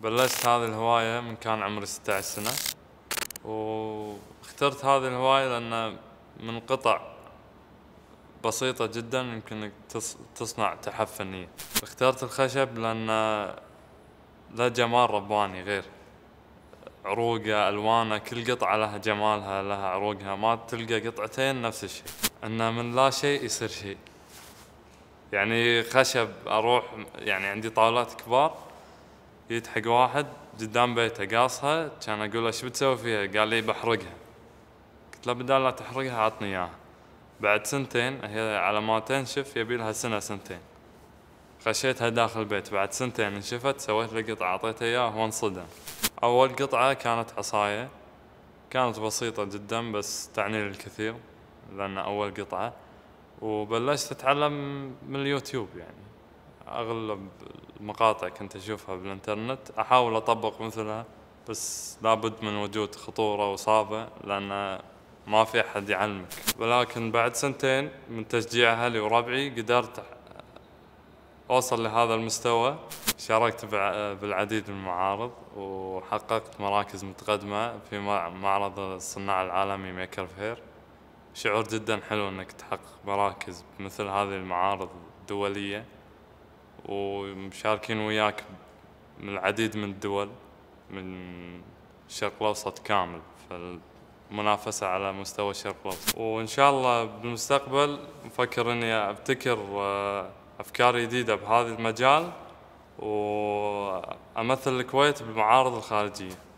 بلشت هذه الهواية من كان عمري 16 سنة واخترت هذه الهواية لأن من قطع بسيطة جدا يمكن تصنع تحف فنية اخترت الخشب لأن له جمال رباني غير عروقه ألوانه كل قطعة لها جمالها لها عروقها ما تلقى قطعتين نفس الشيء أن من لا شيء يصير شيء يعني خشب أروح يعني عندي طاولات كبار جيت حق واحد قدام بيته قاصها كان اقول له ايش بتسوي فيها؟ قال لي بحرقها. قلت له بدال لا تحرقها عطني اياها. بعد سنتين هي على ما تنشف يبي لها سنه سنتين. خشيتها داخل البيت بعد سنتين انشفت سويت له قطعه اعطيتها اياه هو انصدم. اول قطعه كانت عصايه كانت بسيطه جدا بس تعني لي الكثير لان اول قطعه وبلشت اتعلم من اليوتيوب يعني اغلب مقاطع كنت اشوفها بالانترنت احاول اطبق مثلها بس لابد من وجود خطوره وصعبه لان ما في احد يعلمك ولكن بعد سنتين من تشجيع اهلي وربعي قدرت اوصل لهذا المستوى شاركت بالعديد من المعارض وحققت مراكز متقدمه في معرض الصناع العالمي ميكر فير شعور جدا حلو انك تحقق مراكز مثل هذه المعارض الدوليه ومشاركين وياك من العديد من الدول من الشرق الاوسط كامل فالمنافسه على مستوى الشرق الاوسط وان شاء الله بالمستقبل مفكر اني ابتكر آه، افكار جديده بهذا المجال وامثل الكويت بالمعارض الخارجيه